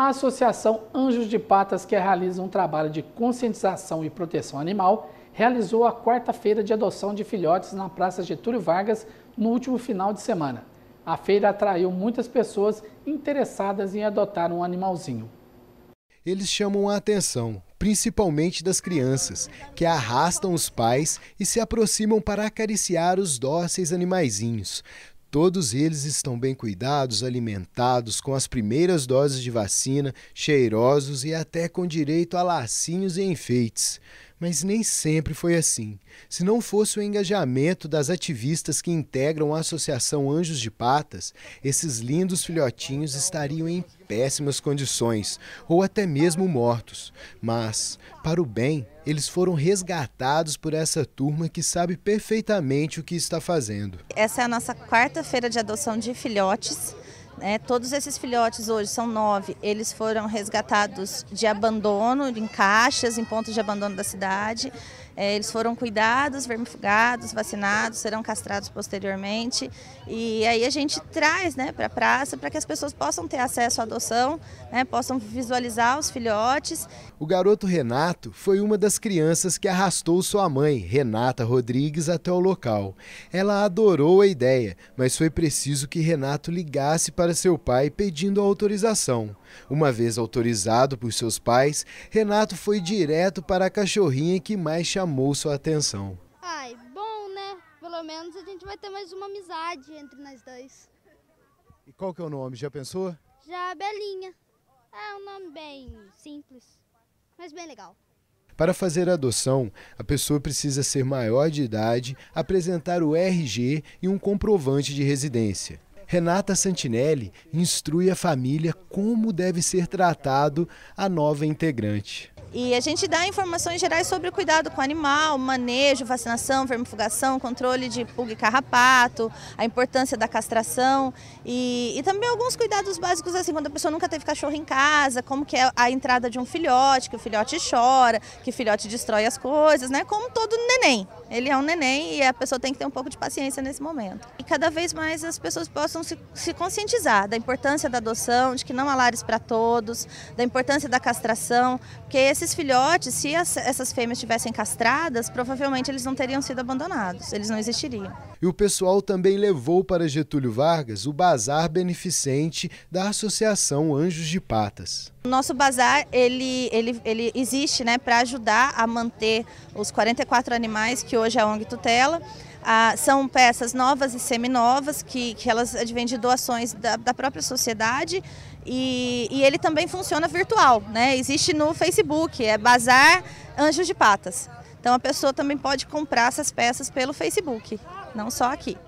a Associação Anjos de Patas, que realiza um trabalho de conscientização e proteção animal, realizou a quarta-feira de adoção de filhotes na Praça Getúlio Vargas no último final de semana. A feira atraiu muitas pessoas interessadas em adotar um animalzinho. Eles chamam a atenção, principalmente das crianças, que arrastam os pais e se aproximam para acariciar os dóceis animaizinhos. Todos eles estão bem cuidados, alimentados, com as primeiras doses de vacina, cheirosos e até com direito a lacinhos e enfeites. Mas nem sempre foi assim. Se não fosse o engajamento das ativistas que integram a Associação Anjos de Patas, esses lindos filhotinhos estariam em péssimas condições, ou até mesmo mortos. Mas, para o bem, eles foram resgatados por essa turma que sabe perfeitamente o que está fazendo. Essa é a nossa quarta feira de adoção de filhotes. É, todos esses filhotes hoje, são nove, eles foram resgatados de abandono, em caixas, em pontos de abandono da cidade. É, eles foram cuidados, vermifugados, vacinados, serão castrados posteriormente. E aí a gente traz né, para a praça para que as pessoas possam ter acesso à adoção, né, possam visualizar os filhotes. O garoto Renato foi uma das crianças que arrastou sua mãe, Renata Rodrigues, até o local. Ela adorou a ideia, mas foi preciso que Renato ligasse para para seu pai pedindo autorização. Uma vez autorizado por seus pais, Renato foi direto para a cachorrinha que mais chamou sua atenção. Ai, bom, né? Pelo menos a gente vai ter mais uma amizade entre nós dois. E qual que é o nome? Já pensou? Já, Belinha. É um nome bem simples, mas bem legal. Para fazer a adoção, a pessoa precisa ser maior de idade, apresentar o RG e um comprovante de residência. Renata Santinelli instrui a família como deve ser tratado a nova integrante. E a gente dá informações gerais sobre o cuidado com o animal, manejo, vacinação, vermifugação, controle de pulga e carrapato, a importância da castração e, e, também alguns cuidados básicos, assim, quando a pessoa nunca teve cachorro em casa, como que é a entrada de um filhote, que o filhote chora, que o filhote destrói as coisas, né? Como todo neném. Ele é um neném e a pessoa tem que ter um pouco de paciência nesse momento. E cada vez mais as pessoas possam se, se conscientizar da importância da adoção, de que não há lares para todos, da importância da castração, porque esses filhotes, se as, essas fêmeas tivessem castradas, provavelmente eles não teriam sido abandonados, eles não existiriam. E o pessoal também levou para Getúlio Vargas o bazar beneficente da Associação Anjos de Patas. O nosso bazar ele, ele, ele existe né, para ajudar a manter os 44 animais que hoje é a ONG tutela. Ah, são peças novas e seminovas que, que elas advêm de doações da, da própria sociedade e, e, ele também funciona virtual, né? Existe no Facebook, é Bazar Anjos de Patas. Então a pessoa também pode comprar essas peças pelo Facebook, não só aqui.